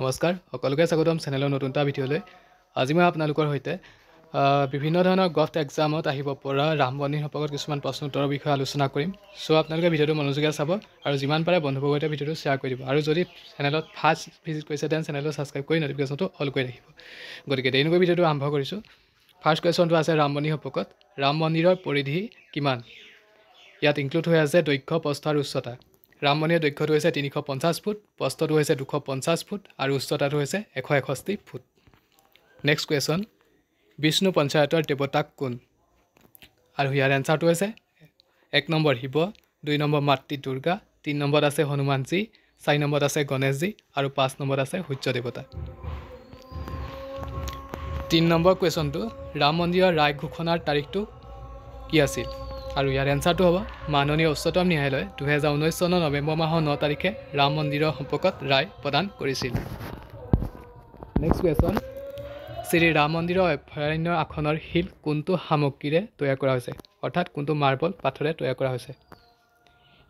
নমস্কাৰ সকলোকে স্বাগতম চেনেলৰ নতুন এটা ভিডিঅ'লৈ আজি মই আপোনালোকৰ সৈতে বিভিন্ন ধৰণৰ গভ এক্সামত আহিব পৰা ৰাম মন্দিৰ সম্পৰ্কত কিছুমান প্ৰশ্ন উত্তৰৰ বিষয়ে আলোচনা কৰিম চ' আপোনালোকে ভিডিঅ'টো মনোযোগে চাব আৰু যিমান পাৰে বন্ধুবৰ্গৰ সৈতে ভিডিঅ'টো শ্বেয়াৰ কৰি দিব আৰু যদি চেনেলত ফাৰ্ষ্ট ভিজিট কৰিছে দেন চেনেলটো ছাবস্ক্ৰাইব কৰি ন'টিফিকেশ্যনটো অল কৰি ৰাখিব গতিকে তেনেকৈ ভিডিঅ'টো আৰম্ভ কৰিছোঁ ফাৰ্ষ্ট কুৱেশ্যনটো আছে ৰাম মন্দিৰ সম্পৰ্কত ৰাম মন্দিৰৰ পৰিধি কিমান ইয়াত ইনক্লুড হৈ আছে দক্ষ প্ৰস্থ আৰু উচ্চতা ৰাম মন্দিৰৰ দৈৰ্ঘ্যটো হৈছে তিনিশ পঞ্চাছ ফুট প্ৰস্তটো হৈছে দুশ পঞ্চাছ ফুট আৰু উচ্চতাটো হৈছে এশ এষষ্ঠি ফুট নেক্সট কুৱেশ্যন বিষ্ণু পঞ্চায়তৰ দেৱতাক কোন আৰু ইয়াৰ এনচাৰটো হৈছে এক নম্বৰ শিৱ দুই নম্বৰ মাতৃ দুৰ্গা তিনি নম্বৰত আছে হনুমানজী চাৰি নম্বৰত আছে গণেশজী আৰু পাঁচ নম্বৰত আছে সূৰ্য দেৱতা তিনি নম্বৰ কুৱেশ্যনটো ৰাম মন্দিৰৰ ৰায় ঘোষণাৰ তাৰিখটো কি আছিল আৰু ইয়াৰ এনচাৰটো হ'ব মাননীয় উচ্চতম ন্যায়ালয়ে দুহেজাৰ ঊনৈছ চনৰ নৱেম্বৰ মাহৰ ন তাৰিখে ৰাম মন্দিৰৰ সম্পৰ্কত ৰায় প্ৰদান কৰিছিল নেক্সট কুৱেশ্যন শ্ৰীৰাম মন্দিৰৰ অভয়াৰণ্য আসনৰ শিল কোনটো সামগ্ৰীৰে তৈয়াৰ কৰা হৈছে অৰ্থাৎ কোনটো মাৰ্বল পাথৰে তৈয়াৰ কৰা হৈছে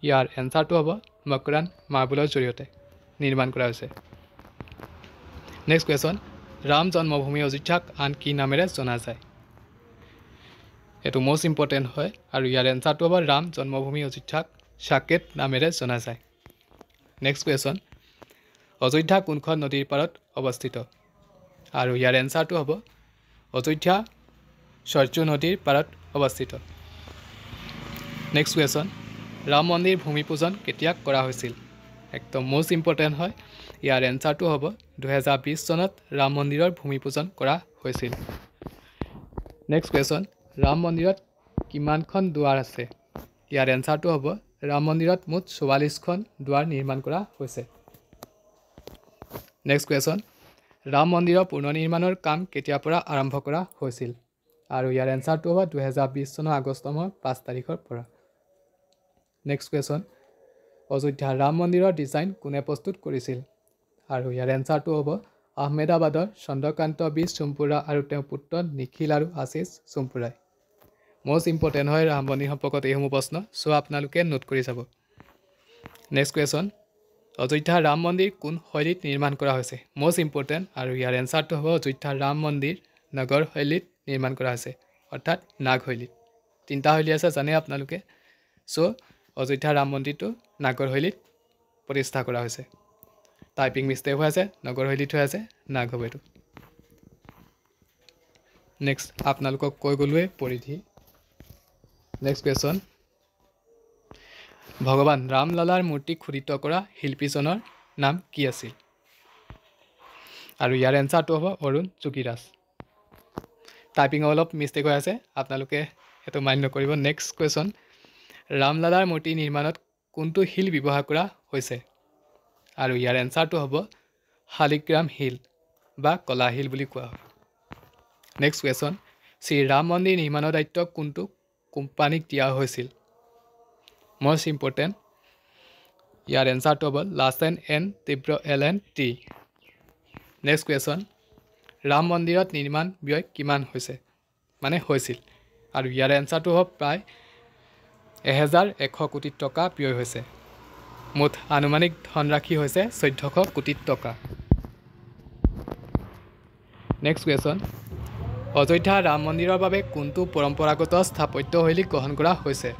ইয়াৰ এনচাৰটো হ'ব মকৰাণ মাৰ্বলৰ জৰিয়তে নিৰ্মাণ কৰা হৈছে নেক্সট কুৱেশ্যন ৰাম জন্মভূমি অযোধ্যাক আন কি নামেৰে জনা যায় এইটো মষ্ট ইম্পৰ্টেণ্ট হয় আৰু ইয়াৰ এনচাৰটো হ'ব ৰাম জন্মভূমি অযোধ্যাক চাকেট নামেৰে জনা যায় নেক্সট কুৱেশ্যন অযোধ্যা কোনখন নদীৰ পাৰত অৱস্থিত আৰু ইয়াৰ এনচাৰটো হ'ব অযোধ্যা চৰ্য নদীৰ পাৰত অৱস্থিত নেক্সট কুৱেশ্যন ৰাম মন্দিৰ ভূমি পূজন কেতিয়া কৰা হৈছিল একদম মষ্ট ইম্পৰ্টেণ্ট হয় ইয়াৰ এনচাৰটো হ'ব দুহেজাৰ বিছ চনত ৰাম মন্দিৰৰ ভূমি পূজন কৰা হৈছিল নেক্সট কুৱেশ্যন ৰাম মন্দিৰত কিমানখন দুৱাৰ আছে ইয়াৰ এনচাৰটো হ'ব ৰাম মন্দিৰত মুঠ চৌৱাল্লিছখন দুৱাৰ নিৰ্মাণ কৰা হৈছে নেক্সট কুৱেশ্যন ৰাম মন্দিৰৰ পুনৰ নিৰ্মাণৰ কাম কেতিয়াৰ পৰা আৰম্ভ কৰা হৈছিল আৰু ইয়াৰ এনচাৰটো হ'ব দুহেজাৰ বিছ চনৰ আগষ্ট মাহৰ পাঁচ তাৰিখৰ পৰা নেক্সট কুৱেশ্যন অযোধ্যা ৰাম মন্দিৰৰ ডিজাইন কোনে প্ৰস্তুত কৰিছিল আৰু ইয়াৰ এনচাৰটো হ'ব আহমেদাবাদৰ চন্দ্ৰকান্ত বি চুম্পুৰা আৰু তেওঁৰ পুত্ৰ নিখিল আৰু আশীষ চুম্পুৰাই মষ্ট ইম্পৰ্টেণ্ট হয় ৰামবনীৰ সম্পৰ্কত এইসমূহ প্ৰশ্ন চ' আপোনালোকে নোট কৰি চাব নেক্সট কুৱেশ্যন অযোধ্যা ৰাম মন্দিৰ কোন শৈলীত নিৰ্মাণ কৰা হৈছে মষ্ট ইম্পৰ্টেণ্ট আৰু ইয়াৰ এনচাৰটো হ'ব অযোধ্যা ৰাম মন্দিৰ নগৰ শৈলীত নিৰ্মাণ কৰা হৈছে অৰ্থাৎ নাগশৈলীত তিনিটা শৈলী আছে জানে আপোনালোকে চ' অযোধ্যা ৰাম মন্দিৰটো নাগৰশৈলীত প্ৰতিষ্ঠা কৰা হৈছে টাইপিং মিষ্টেক হৈ আছে নগৰশৈলীত হৈ আছে নাগ হ'ব এইটো নেক্সট আপোনালোকক কৈ গ'লোৱে পৰিধি নেক্সট কুৱেশ্যন ভগৱান ৰামলালাৰ মূৰ্তি খোদিত কৰা শিল্পীজনৰ নাম কি আছিল আৰু ইয়াৰ এনচাৰটো হ'ব অৰুণ চুকিৰাজ টাইপিঙৰ অলপ মিষ্টেক হৈ আছে আপোনালোকে সেইটো মান্য কৰিব নেক্সট কুৱেশ্যন ৰামলালাৰ মূৰ্তি নিৰ্মাণত কোনটো শিল ব্যৱহাৰ কৰা হৈছে আৰু ইয়াৰ এনচাৰটো হ'ব শালিগ্ৰাম শিল বা কলা শিল বুলি কোৱা হয় নেক্সট কুৱেশ্যন শ্ৰীৰাম মন্দিৰ নিৰ্মাণৰ দায়িত্ব কোনটো কোম্পানীক দিয়া হৈছিল মষ্ট ইম্পৰ্টেণ্ট ইয়াৰ এনচাৰটো হ'ব Larsen and Toubro L N T next question Ram মন্দিৰত নিৰ্মাণ ব্যয় কিমান হৈছে মানে হৈছিল আৰু ইয়াৰ এনচাৰটো হ'ব প্ৰায় এহেজাৰ এশ কোটি টকা ব্যয় হৈছে মুঠ আনুমানিক ধনৰাশি হৈছে চৈধ্যশ কোটি টকা নেক্সট কুৱেশ্যন অযোধ্যা ৰাম মন্দিৰৰ বাবে কোনটো পৰম্পৰাগত স্থাপত্যশৈলী গ্ৰহণ কৰা হৈছে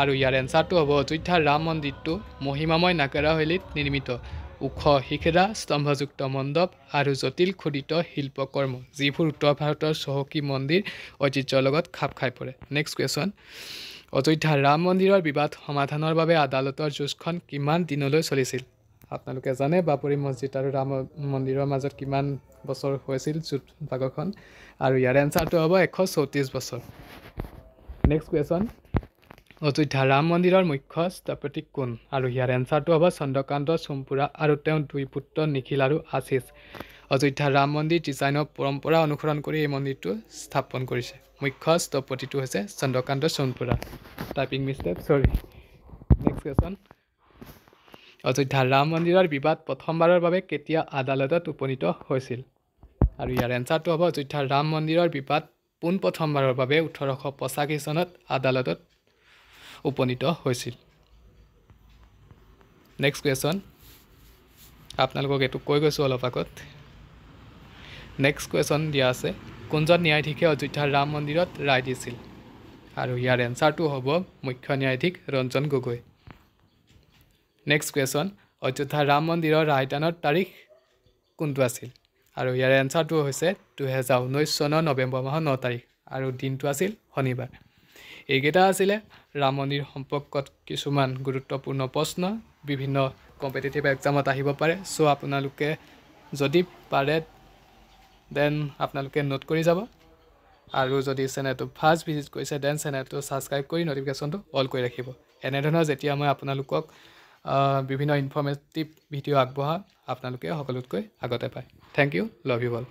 আৰু ইয়াৰ এনচাৰটো হ'ব অযোধ্যা ৰাম মন্দিৰটো মহিমাময় নাগাৰা শৈলীত নিৰ্মিত ওখ শিখৰা স্তম্ভযুক্ত মণ্ডপ আৰু জটিল খোদিত শিল্পকৰ্ম যিবোৰ উত্তৰ ভাৰতৰ চহকী মন্দিৰ ঐতিহ্যৰ লগত খাপ খাই পৰে নেক্সট কুৱেশ্যন অযোধ্যা ৰাম মন্দিৰৰ বিবাদ সমাধানৰ বাবে আদালতৰ যুঁজখন কিমান দিনলৈ চলিছিল আপোনালোকে জানে বাপৰি মছজিদ আৰু ৰাম মন্দিৰৰ মাজত কিমান বছৰ হৈছিল যুদ্ধ ভাগখন আৰু ইয়াৰ এনচাৰটো হ'ব এশ চৌত্ৰিছ বছৰ নেক্সট কুৱেশ্যন অযোধ্যা ৰাম মন্দিৰৰ মুখ্য স্থপতি কোন আৰু ইয়াৰ এনচাৰটো হ'ব চন্দ্ৰকান্ত চোমপুৰা আৰু তেওঁৰ দুই পুত্ৰ নিখিল আৰু আশীষ অযোধ্যা ৰাম মন্দিৰ ডিজাইনৰ পৰম্পৰা অনুসৰণ কৰি এই মন্দিৰটো স্থাপন কৰিছে মুখ্য স্থপতিটো হৈছে Chandrakant Sompura typing mistake sorry next question Ayodhya Ram মন্দিৰৰ বিবাদ প্ৰথমবাৰৰ বাবে কেতিয়া আদালতত উপনীত হৈছিল আৰু ইয়াৰ এঞ্চাৰটো হ'ব অযোধ্যাৰ ৰাম মন্দিৰৰ বিবাদ পোনপ্ৰথমবাৰৰ বাবে ওঠৰশ পঁচাশী চনত আদালতত উপনীত হৈছিল নেক্সট কুৱেশ্যন আপোনালোকক এইটো কৈ গৈছোঁ অলপ আগত নেক্সট কুৱেশ্যন দিয়া আছে কোনজন ন্যায়াধীশে অযোধ্যাৰ ৰাম মন্দিৰত ৰায় দিছিল আৰু ইয়াৰ এঞ্চাৰটো হ'ব মুখ্য ন্যায়াধীশ ৰঞ্জন গগৈ নেক্সট কুৱেশ্যন অযোধ্যা ৰাম মন্দিৰৰ ৰায়দানৰ তাৰিখ কোনটো আছিল আৰু ইয়াৰ এনচাৰটো হৈছে দুহেজাৰ ঊনৈছ চনৰ নৱেম্বৰ মাহৰ ন তাৰিখ আৰু দিনটো আছিল শনিবাৰ এইকেইটা আছিলে ৰাম মন্দিৰ সম্পৰ্কত কিছুমান গুৰুত্বপূৰ্ণ প্ৰশ্ন বিভিন্ন কম্পিটিটিভ এক্সামত আহিব পাৰে চ' আপোনালোকে যদি পাৰে দেন আপোনালোকে নোট কৰি যাব আৰু যদি চেনেলটো ফাৰ্ষ্ট ভিজিট কৰিছে দেন চেনেলটো ছাবস্ক্ৰাইব কৰি ন'টিফিকেশ্যনটো অল কৰি ৰাখিব এনেধৰণৰ যেতিয়া মই আপোনালোকক বিভিন্ন ইনফৰ্মেটিভ ভিডিঅ' আগবঢ়া আপোনালোকে সকলোতকৈ আগতে পায় thank you love you all